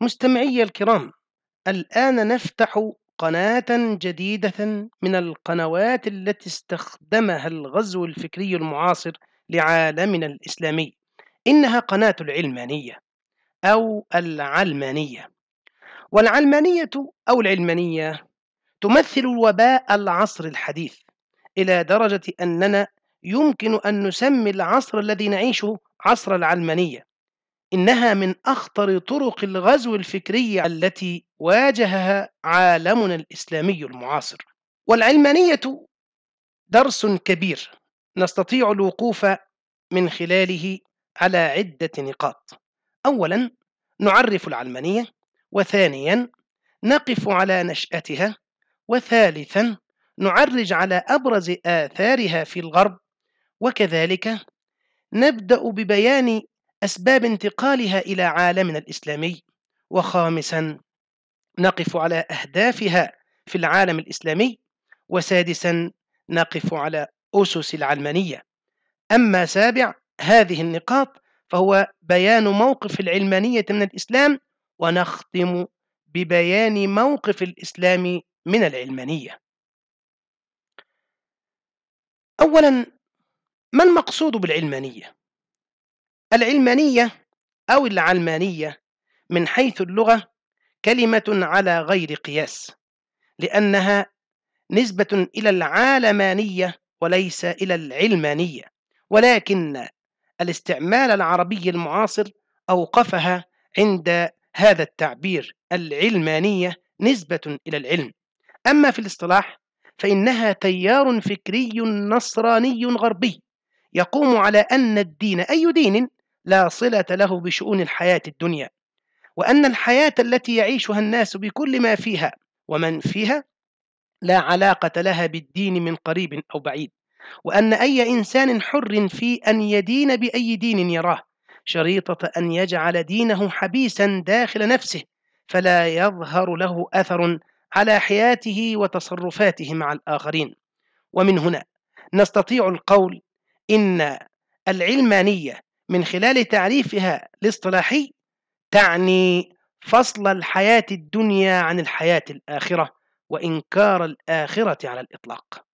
مستمعي الكرام الآن نفتح قناة جديدة من القنوات التي استخدمها الغزو الفكري المعاصر لعالمنا الإسلامي إنها قناة العلمانية أو العلمانية والعلمانية أو العلمانية تمثل وباء العصر الحديث إلى درجة أننا يمكن أن نسمي العصر الذي نعيشه عصر العلمانية إنها من أخطر طرق الغزو الفكري التي واجهها عالمنا الإسلامي المعاصر والعلمانية درس كبير نستطيع الوقوف من خلاله على عدة نقاط أولا نعرف العلمانية وثانيا نقف على نشأتها وثالثا نعرج على أبرز آثارها في الغرب وكذلك نبدأ ببيان أسباب انتقالها إلى عالمنا الإسلامي وخامسا نقف على أهدافها في العالم الإسلامي وسادسا نقف على أسس العلمانية أما سابع هذه النقاط فهو بيان موقف العلمانية من الإسلام ونختم ببيان موقف الإسلام من العلمانية أولا ما المقصود بالعلمانية؟ العلمانية أو العلمانية من حيث اللغة كلمة على غير قياس لأنها نسبة إلى العالمانية وليس إلى العلمانية ولكن الاستعمال العربي المعاصر أوقفها عند هذا التعبير العلمانية نسبة إلى العلم أما في الاصطلاح فإنها تيار فكري نصراني غربي يقوم على أن الدين أي دين لا صلة له بشؤون الحياة الدنيا وأن الحياة التي يعيشها الناس بكل ما فيها ومن فيها لا علاقة لها بالدين من قريب أو بعيد وأن أي إنسان حر في أن يدين بأي دين يراه شريطة أن يجعل دينه حبيسا داخل نفسه فلا يظهر له أثر على حياته وتصرفاته مع الآخرين ومن هنا نستطيع القول إن العلمانية من خلال تعريفها الاصطلاحي تعني فصل الحياة الدنيا عن الحياة الآخرة وإنكار الآخرة على الإطلاق